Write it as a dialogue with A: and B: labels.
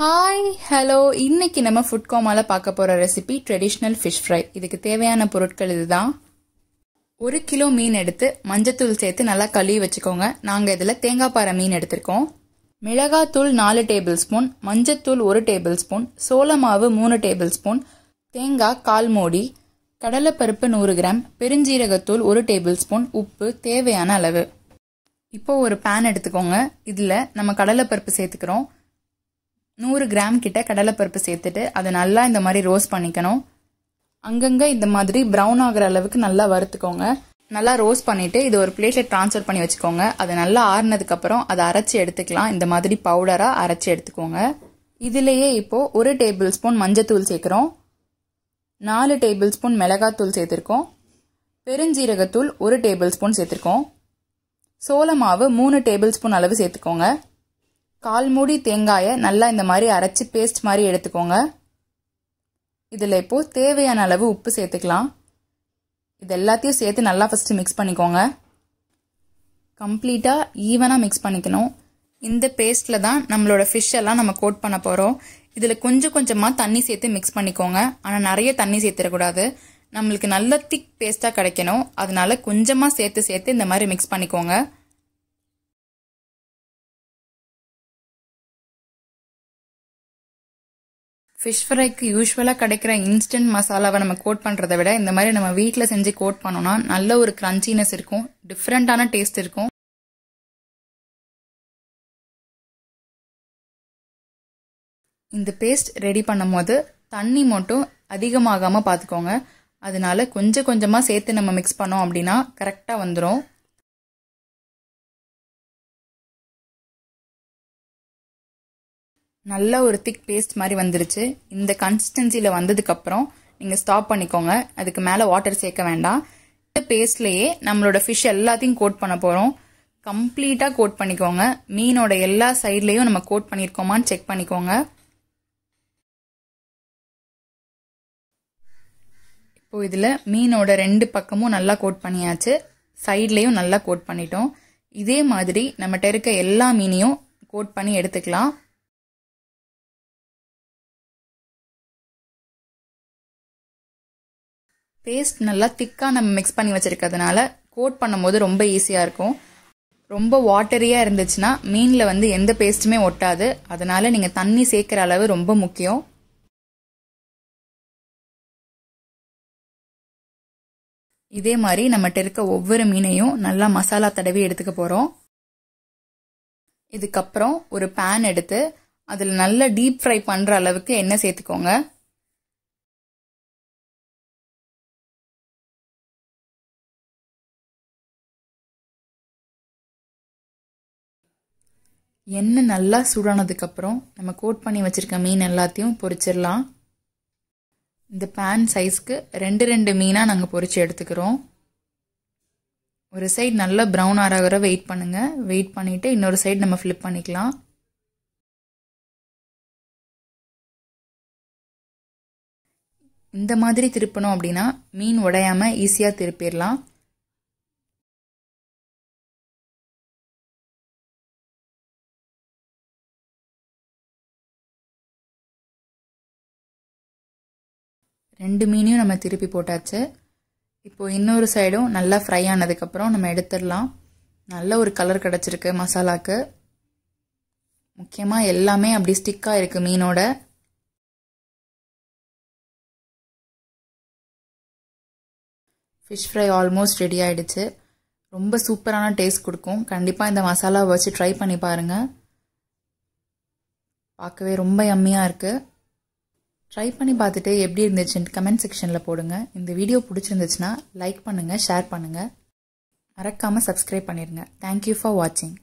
A: hi hello
B: இன்னைக்கு நம்ம food கோமால பார்க்க போகிற ரெசிபி ட்ரெடிஷ்னல் ஃபிஷ் ஃப்ரை இதுக்கு தேவையான பொருட்கள் இதுதான் ஒரு கிலோ மீன் எடுத்து மஞ்சத்தூள் சேர்த்து நல்லா கழுவி வச்சுக்கோங்க நாங்கள் இதில் தேங்காய் பாறை மீன் எடுத்திருக்கோம் மிளகாத்தூள் நாலு டேபிள் ஸ்பூன் மஞ்சத்தூள் ஒரு டேபிள் ஸ்பூன் சோள மாவு மூணு டேபிள் ஸ்பூன் தேங்காய் கால் மூடி கடலைப்பருப்பு நூறு கிராம் பெருஞ்சீரகத்தூள் ஒரு டேபிள் ஸ்பூன் உப்பு தேவையான அளவு இப்போ ஒரு பேன் எடுத்துக்கோங்க இதில் நம்ம கடலைப்பருப்பு சேர்த்துக்கிறோம் நூறு கிராம் கிட்ட கடலைப்பருப்பு சேர்த்துட்டு அதை நல்லா இந்த மாதிரி ரோஸ்ட் பண்ணிக்கணும் அங்கங்கே இந்த மாதிரி ப்ரௌன் ஆகிற அளவுக்கு நல்லா வறுத்துக்கோங்க நல்லா ரோஸ்ட் பண்ணிட்டு இது ஒரு பிளேட்டில் ட்ரான்ஸ்ஃபர் பண்ணி வச்சுக்கோங்க அது நல்லா ஆறுனதுக்கப்புறம் அதை அரைச்சி எடுத்துக்கலாம் இந்த மாதிரி பவுடராக அரைச்சி எடுத்துக்கோங்க இதுலேயே இப்போது ஒரு டேபிள் ஸ்பூன் மஞ்சத்தூள் சேர்க்குறோம் நாலு டேபிள் ஸ்பூன் மிளகாத்தூள் சேர்த்துருக்கோம் பெருஞ்சீரகத்தூள் ஒரு டேபிள் ஸ்பூன் சேர்த்துருக்கோம் சோளமாவு மாவு மூணு டேபிள் ஸ்பூன் அளவு சேர்த்துக்கோங்க கால் மூடி தேங்காயை நல்லா இந்த மாதிரி அரைச்சி பேஸ்ட் மாதிரி எடுத்துக்கோங்க இதில் இப்போது தேவையான அளவு உப்பு சேர்த்துக்கலாம் இது எல்லாத்தையும் சேர்த்து நல்லா ஃபஸ்ட்டு மிக்ஸ் பண்ணிக்கோங்க கம்ப்ளீட்டாக ஈவனாக மிக்ஸ் பண்ணிக்கணும் இந்த பேஸ்ட்டில் தான் நம்மளோட ஃபிஷ் எல்லாம் நம்ம கோட் பண்ண போகிறோம் இதில் கொஞ்சம் கொஞ்சமாக தண்ணி சேர்த்து மிக்ஸ் பண்ணிக்கோங்க ஆனால் நிறைய தண்ணி சேர்த்துடக்கூடாது நம்மளுக்கு நல்ல திக் பேஸ்ட்டாக
C: கிடைக்கணும் அதனால கொஞ்சமாக சேர்த்து சேர்த்து இந்த மாதிரி மிக்ஸ் பண்ணிக்கோங்க
A: ஃபிஷ் ஃப்ரைக்கு யூஸ்வலாக கிடைக்கிற இன்ஸ்டன்ட் மசாலாவை நம்ம கோட் பண்ணுறதை விட இந்த மாதிரி நம்ம வீட்டில் செஞ்சு கோட்
C: பண்ணோம்னா நல்ல ஒரு கிரன்ச்சினஸ் இருக்கும் டிஃப்ரெண்ட்டான டேஸ்ட் இருக்கும்
A: இந்த பேஸ்ட் ரெடி பண்ணும் போது தண்ணி மட்டும் அதிகமாகாமல் பார்த்துக்கோங்க அதனால கொஞ்சம் கொஞ்சமாக சேர்த்து
C: நம்ம மிக்ஸ் பண்ணோம் அப்படின்னா கரெக்டாக வந்துடும் நல்ல ஒரு திக் பேஸ்ட் மாதிரி வந்துருச்சு
B: இந்த கன்சிஸ்டன்சியில் வந்ததுக்கப்புறம் நீங்கள் ஸ்டாப் பண்ணிக்கோங்க அதுக்கு மேலே வாட்டர் சேர்க்க வேண்டாம் இந்த பேஸ்ட்லேயே நம்மளோட ஃபிஷ் எல்லாத்தையும் கோட் பண்ண போகிறோம் கம்ப்ளீட்டாக கோட் பண்ணிக்கோங்க மீனோட எல்லா சைட்லேயும் நம்ம கோட் பண்ணியிருக்கோமான்னு செக் பண்ணிக்கோங்க இப்போ இதில் மீனோட ரெண்டு பக்கமும் நல்லா கோட் பண்ணியாச்சு சைட்லேயும் நல்லா கோட் பண்ணிட்டோம் இதே மாதிரி நம்மகிட்ட இருக்க
C: எல்லா மீனையும் கோட் பண்ணி எடுத்துக்கலாம்
A: பேஸ்ட் நல்லா திக்காக நம்ம மிக்ஸ் பண்ணி வச்சுருக்கிறதுனால கோட் பண்ணும் போது ரொம்ப ஈஸியாக இருக்கும் ரொம்ப வாட்டரியாக இருந்துச்சுன்னா மீனில் வந்து எந்த பேஸ்ட்டுமே ஒட்டாது அதனால் நீங்கள் தண்ணி சேர்க்குற அளவு ரொம்ப முக்கியம்
C: இதே மாதிரி நம்மகிட்ட இருக்க ஒவ்வொரு மீனையும் நல்லா மசாலா தடவி எடுத்துக்க போகிறோம்
A: இதுக்கப்புறம் ஒரு பேன் எடுத்து அதில் நல்லா டீப் ஃப்ரை பண்ணுற அளவுக்கு எண்ணெய் சேர்த்துக்கோங்க எண்ணெய் நல்லா சூடானதுக்கப்புறம் நம்ம கோட் பண்ணி வச்சுருக்க மீன் எல்லாத்தையும் பொறிச்சிடலாம்
B: இந்த பேன் சைஸ்க்கு ரெண்டு ரெண்டு மீனாக நாங்கள் பொரித்து எடுத்துக்கிறோம்
A: ஒரு சைடு நல்லா ப்ரௌன் ஆகிற வெயிட் பண்ணுங்கள் வெயிட் பண்ணிவிட்டு இன்னொரு சைடு நம்ம ஃப்ளிப் பண்ணிக்கலாம் இந்த மாதிரி திருப்பணும் அப்படின்னா மீன் உடையாமல் ஈஸியாக திருப்பிடலாம்
C: ரெண்டு மீனையும் நம்ம திருப்பி போட்டாச்சு இப்போது இன்னொரு
B: சைடும் நல்லா ஃப்ரை ஆனதுக்கப்புறம் நம்ம எடுத்துடலாம் நல்ல ஒரு கலர் கிடச்சிருக்கு மசாலாவுக்கு
C: முக்கியமாக எல்லாமே அப்படி ஸ்டிக்காக இருக்குது மீனோட
A: ஃபிஷ் ஃப்ரை ஆல்மோஸ்ட் ரெடி ஆகிடுச்சு ரொம்ப சூப்பரான டேஸ்ட் கொடுக்கும் கண்டிப்பாக இந்த மசாலாவை வச்சு ட்ரை
B: பண்ணி பாருங்கள் பார்க்கவே ரொம்ப எம்மியாக இருக்குது ட்ரை பண்ணி பார்த்துட்டு எப்படி இருந்துச்சுன்னு கமெண்ட் செக்ஷனில் போடுங்க இந்த வீடியோ பிடிச்சிருந்துச்சுன்னா லைக் பண்ணுங்கள் ஷேர் பண்ணுங்கள் மறக்காமல் சப்ஸ்கிரைப் பண்ணிடுங்க தேங்க்யூ ஃபார் வாட்சிங்